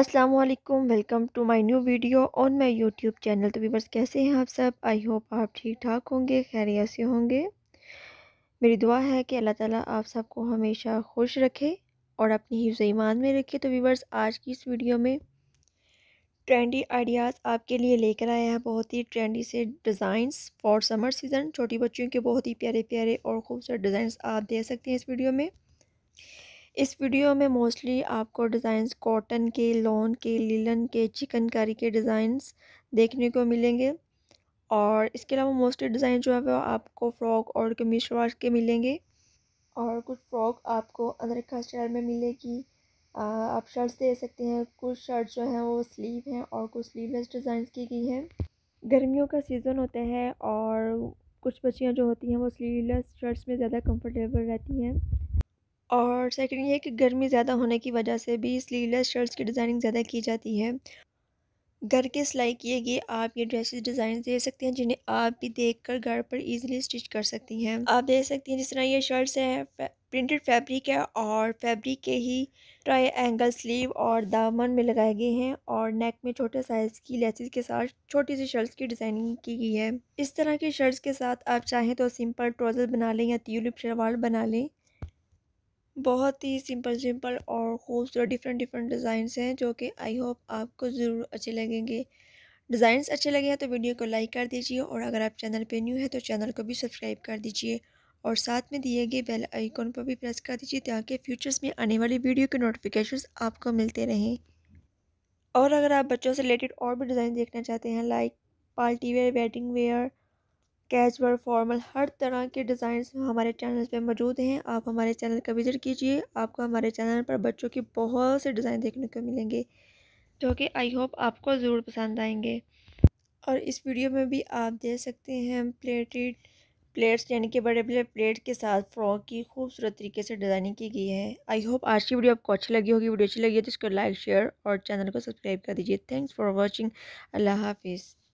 अस्सलाम वालेकुम welcome to my new video on my YouTube channel तो वीवर्स कैसे हैं आप सब आई होप आप ठीक ठाक होंगे खैरियत से होंगे मेरी दुआ है कि अल्लाह ताला आप सबको हमेशा खुश रखे और अपनी ही ईमान में रखे तो वीवर्स आज की इस वीडियो में ट्रेंडी आइडियाज़ आपके लिए लेकर आया है बहुत ही ट्रेंडी से डिज़ाइंस फॉर समर सीज़न छोटी बच्चियों के बहुत ही प्यारे प्यारे और खूबसूरत डिज़ाइंस आप दे सकते हैं इस वीडियो में इस वीडियो में मोस्टली आपको डिज़ाइंस कॉटन के लॉन के लीलन के चिकनकारी के डिज़ाइंस देखने को मिलेंगे और इसके अलावा मोस्टली डिज़ाइन जो है वो आपको फ़्रॉक और कमीज शलवार के मिलेंगे और कुछ फ़्रॉक आपको अनरखा स्टाइल में मिलेगी आप शर्ट्स दे सकते हैं कुछ शर्ट जो हैं वो स्लीव हैं और कुछ स्लीवलेस डिज़ाइन की गई हैं गर्मियों का सीज़न होता है और कुछ बच्चियाँ जो होती हैं वो स्लीवलेस शर्ट्स में ज़्यादा कम्फर्टेबल रहती हैं और सेकंड ये है कि गर्मी ज़्यादा होने की वजह से भी स्लीवलेस शर्ट्स की डिज़ाइनिंग ज़्यादा की जाती है घर के सिलाई किए गए आप ये ड्रेसेस डिज़ाइन दे सकते हैं जिन्हें आप भी देखकर घर पर इजीली स्टिच कर सकती हैं आप देख सकती हैं जिस तरह ये शर्ट्स हैं प्रिंटेड फैब्रिक है और फैब्रिक के ही ट्राई एंगल स्लीव और दामन में लगाए गए हैं और नेक में छोटे साइज़ की लेसिस के साथ छोटी सी शर्ट्स की डिज़ाइनिंग की गई है इस तरह के शर्ट्स के साथ आप चाहें तो सिंपल ट्रोजर बना लें या ट्यूलिप शलवार बना लें बहुत ही सिंपल सिंपल और खूबसूरत डिफरेंट डिफरेंट डिज़ाइंस हैं जो कि आई होप आपको ज़रूर अच्छे लगेंगे डिज़ाइंस अच्छे लगे हैं तो वीडियो को लाइक कर दीजिए और अगर आप चैनल पर न्यू है तो चैनल को भी सब्सक्राइब कर दीजिए और साथ में दिए गए बेल आइकॉन पर भी प्रेस कर दीजिए ताकि फ्यूचर्स में आने वाली वीडियो के नोटिफिकेशन आपको मिलते रहें और अगर आप बच्चों से रिलेटेड और भी डिज़ाइन देखना चाहते हैं like party wear wedding wear casual formal हर तरह के डिज़ाइन हमारे चैनल पे मौजूद हैं आप हमारे चैनल का विज़िट कीजिए आपको हमारे चैनल पर बच्चों के बहुत से डिज़ाइन देखने को मिलेंगे जो कि आई होप आपको ज़रूर पसंद आएंगे और इस वीडियो में भी आप देख सकते हैं प्लेटेड प्लेट्स यानी कि बड़े बड़े प्लेट के साथ फ्रॉक की खूबसूरत तरीके से डिज़ाइनिंग की गई है आई होप आज की वीडियो आपको अच्छी लगी होगी वीडियो अच्छी लगी है तो इसको लाइक शेयर और चैनल को सब्सक्राइब कर दीजिए थैंक्स फॉर वॉचिंग अल्लाह हाफिज़